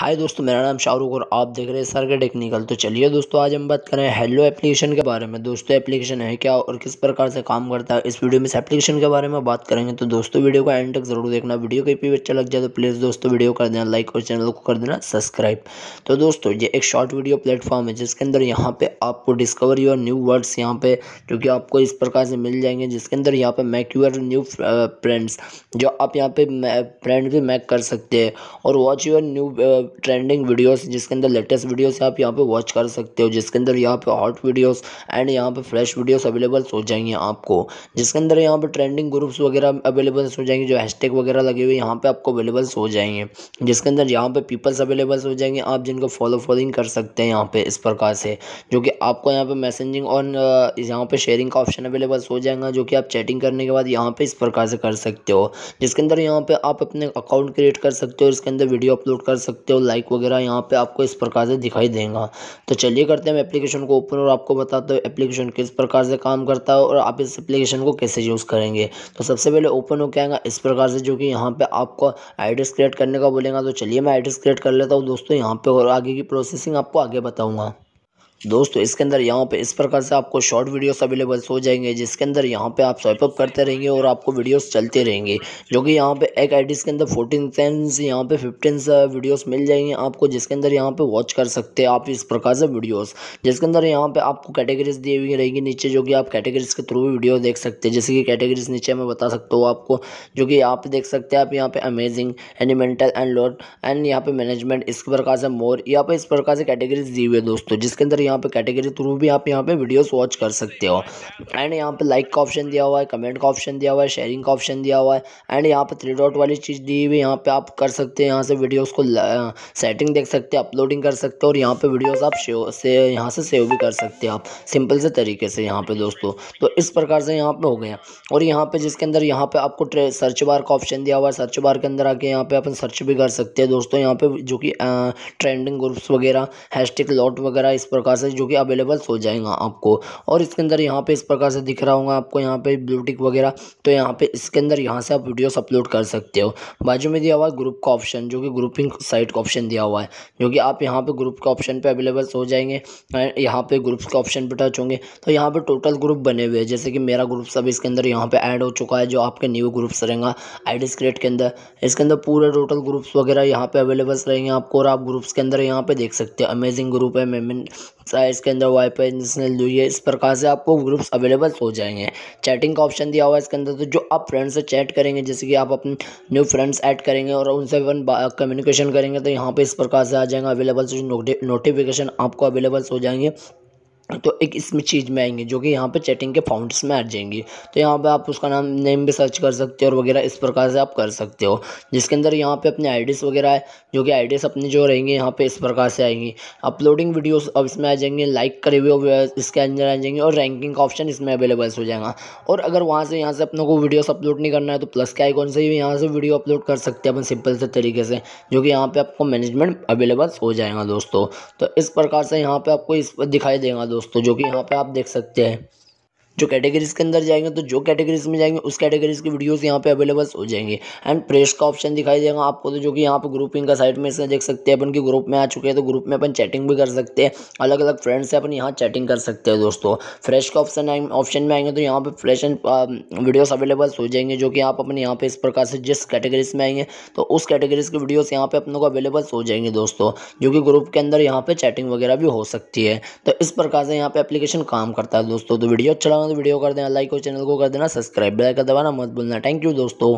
हाय दोस्तों मेरा नाम शाहरुख और आप देख रहे हैं के टेक्निकल तो चलिए दोस्तों आज हम बात करें हेलो एप्लीकेशन के बारे में दोस्तों एप्लीकेशन है क्या और किस प्रकार से काम करता है इस वीडियो में इस एप्लीकेशन के बारे में बात करेंगे तो दोस्तों वीडियो को एंड तक जरूर देखना वीडियो कहीं भी अच्छा लग जाए तो प्लीज़ दोस्तों वीडियो कर देना लाइक और चैनल को कर देना सब्सक्राइब तो दोस्तों ये एक शॉर्ट वीडियो प्लेटफॉर्म है जिसके अंदर यहाँ पर आपको डिस्कवर योर न्यू वर्ड्स यहाँ पे जो कि आपको इस प्रकार से मिल जाएंगे जिसके अंदर यहाँ पर मैक यूर न्यू फ्रेंड्स जो आप यहाँ पे फ्रेंड भी मैक कर सकते हैं और watch your new trending videos जिसके अंदर लेटेस्ट वीडियोस आप यहाँ पे वॉच कर सकते हो जिसके अंदर यहाँ पे हॉट वीडियोस एंड यहाँ पे फ्रेश वीडियोस अवेलेबल हो जाएंगे आपको जिसके अंदर यहाँ पे ट्रेंडिंग ग्रुप्स वगैरह अवेलेबल हो जाएंगे जो हैशटैग वगैरह लगे हुए यहाँ पर आपको अवेलेबल हो जाएंगे जिसके अंदर यहाँ पर पीपल्स अवेलेबल्स हो जाएंगे आप जिनको फॉलो फॉलोइंग कर सकते हैं यहाँ पर इस प्रकार से जो कि आपको यहाँ पर मैसेजिंग और यहाँ पर शेयरिंग का ऑप्शन अवेलेबल्स हो जाएगा जो कि आप चैटिंग करने के बाद यहाँ पर इस प्रकार से कर सकते हो जिसके अंदर यहाँ पर आप अपने अकाउंट क्रिएट कर सकते हो इसके अंदर वीडियो अपलोड कर सकते हो लाइक वगैरह यहाँ पे आपको इस प्रकार से दिखाई देगा तो चलिए करते हैं हम एप्लीकेशन को ओपन और आपको बताते हैं एप्लीकेशन किस प्रकार से काम करता है और आप इस एप्लीकेशन को कैसे यूज़ करेंगे तो सबसे पहले ओपन क्या आएगा इस प्रकार से जो कि यहाँ पर आपको एड्रेस क्रिएट करने का बोलेगा तो चलिए मैं एड्रेस क्रिएट कर लेता हूँ दोस्तों यहाँ पर और आगे की प्रोसेसिंग आपको आगे बताऊँगा दोस्तों इसके अंदर यहाँ पे इस प्रकार से आपको शॉर्ट वीडियोस अवेलेबल हो जाएंगे जिसके अंदर यहाँ पे आप अप करते रहेंगे और आपको वीडियोस चलते रहेंगे जो कि यहाँ पे एक आई के अंदर फोर्टीन सेंस यहाँ पे फिफ्टीन वीडियोस मिल जाएंगे आपको जिसके अंदर यहाँ पे वॉच कर सकते हैं आप इस प्रकार से वीडियोज़ जिसके अंदर यहाँ पर आपको कैटेगरीज दी हुई रहेंगी नीचे जो कि आप कैटेगरीज के थ्रू भी वीडियो देख सकते हैं जैसे कि कैटेगरीज नीचे मैं बता सकता हूँ आपको जो कि यहाँ पर देख सकते हैं आप यहाँ पर अमेजिंग एनिमेंटल एंड लोड एंड यहाँ पर मैनेजमेंट इस प्रकार से मोर यहाँ पर इस प्रकार से कैटेगरीज दी हुई है दोस्तों जिसके अंदर यहाँ पे कैटेगरी थ्रू भी आप यहाँ पे वीडियोस वॉच कर सकते हो एंड यहाँ पे लाइक का ऑप्शन दिया हुआ है कमेंट का ऑप्शन दिया हुआ है शेयरिंग का ऑप्शन दिया हुआ है एंड यहाँ पे थ्री डॉट वाली चीज़ दी हुई यहाँ पे आप कर सकते हैं यहाँ से वीडियोज़ को सेटिंग देख सकते हैं अपलोडिंग कर सकते हो और यहाँ पर वीडियोज़ आप शेव से यहाँ से सेव भी कर सकते हो आप सिंपल से तरीके से यहाँ पर दोस्तों तो इस प्रकार से यहाँ पर हो गया और यहाँ पर जिसके अंदर यहाँ पर आपको सर्च बार का ऑप्शन दिया हुआ है सर्च बार के अंदर आके यहाँ पर अपन सर्च भी कर सकते हैं दोस्तों यहाँ पर जो कि ट्रेंडिंग ग्रुप्स वगैरह हैशटैग लॉट वगैरह इस प्रकार से जो कि अवेलेबल हो जाएगा आपको और इसके अंदर यहाँ पे इस प्रकार से दिख रहा होगा आपको यहाँ पे ब्लूटिक वगैरह तो यहाँ पे इसके अंदर यहाँ से आप वीडियोस अपलोड कर सकते हो बाजू में दिया हुआ है ग्रुप का ऑप्शन जो कि ग्रुपिंग साइट का ऑप्शन दिया हुआ है जो कि आप यहाँ पर ग्रुप के ऑप्शन पर अवेलेबल हो जाएंगे यहाँ पे ग्रुप्स के ऑप्शन पर टच होंगे तो यहाँ पे टोटल ग्रुप बने हुए हैं जैसे कि मेरा ग्रुप सब इसके अंदर यहाँ पे ऐड हो चुका है जो आपके न्यू ग्रुप्स रहेंगे आई क्रिएट के अंदर इसके अंदर पूरे टोटल ग्रुप्स वगैरह यहाँ पे अवेलेबल्स रहेंगे आपको और आप ग्रुप्स के अंदर यहाँ पे देख सकते हैं अमेजिंग ग्रुप है मेमिन साइज के अंदर वाईफाई इंटरनेशनल लुइए इस प्रकार से आपको ग्रुप्स अवेलेबल हो जाएंगे चैटिंग का ऑप्शन दिया हुआ है इसके अंदर तो जो आप फ्रेंड से चैट करेंगे जैसे कि आप अपने न्यू फ्रेंड्स ऐड करेंगे और उनसे अपन कम्युनिकेशन करेंगे तो यहाँ पर इस प्रकार से आ जाएंगे अवेलेबल नोटिफिकेशन आपको अवेलेबल हो जाएंगे तो एक इसमें चीज़ में आएंगे जो कि यहाँ पे चैटिंग के फाउंट्स में आ जाएंगी तो यहाँ पे आप उसका नाम नेम भी सर्च कर सकते हो और वगैरह इस प्रकार से आप कर सकते हो जिसके अंदर यहाँ पे अपने आईडीज़ वगैरह है जो कि आईडीज़ अपनी जो रहेंगे यहाँ पे इस प्रकार से आएंगी अपलोडिंग वीडियोस अब इसमें आ जाएंगे लाइक करे हुए इसके अंदर आ जाएंगे और रैंकिंग का ऑप्शन इसमें अवेलेबल हो जाएगा और अगर वहाँ से यहाँ से अपने को वीडियोस अपलोड नहीं करना है तो प्लस के आइकॉन से भी यहाँ से वीडियो अपलोड कर सकते हैं अपन सिंपल से तरीके से जो कि यहाँ पर आपको मैनेजमेंट अवेलेबल हो जाएगा दोस्तों तो इस प्रकार से यहाँ पर आपको इस दिखाई देगा दोस्तों दोस्तों जो कि यहाँ पे आप देख सकते हैं जो कैटेगरीज के अंदर जाएंगे तो जो कैटेगरीज में जाएंगे उस कैटेगरीज की वीडियोज़ यहाँ पे अवेलेबल हो जाएंगे एंड प्रेस का ऑप्शन दिखाई देगा आपको तो जो कि यहाँ पे ग्रुपिंग का साइड में देख सकते हैं अपन की ग्रुप में आ चुके हैं तो ग्रुप में अपन चैटिंग भी कर सकते हैं अलग अलग फ्रेंड्स से अपन यहाँ चैटिंग कर सकते हैं दोस्तों फ्रेश का ऑप्शन ऑप्शन में आएंगे तो यहाँ पर फ्रेश एंड वीडियोज़ अवेलेबल हो जाएंगे जो कि आप अपने यहाँ पर इस प्रकार से जिस कैटेगरीज में आएंगे तो उस कैटेगरीज की वीडियोज़ यहाँ पर अपनों को अवेलेबल हो जाएंगे दोस्तों जो कि ग्रुप के अंदर यहाँ पर चैटिंग वगैरह भी हो सकती है तो इस प्रकार से यहाँ पर एप्लीकेशन काम करता है दोस्तों तो वीडियो अच्छा तो वीडियो कर देना लाइक और चैनल को कर देना सब्सक्राइब बेल का दबाना मत भूलना थैंक यू दोस्तों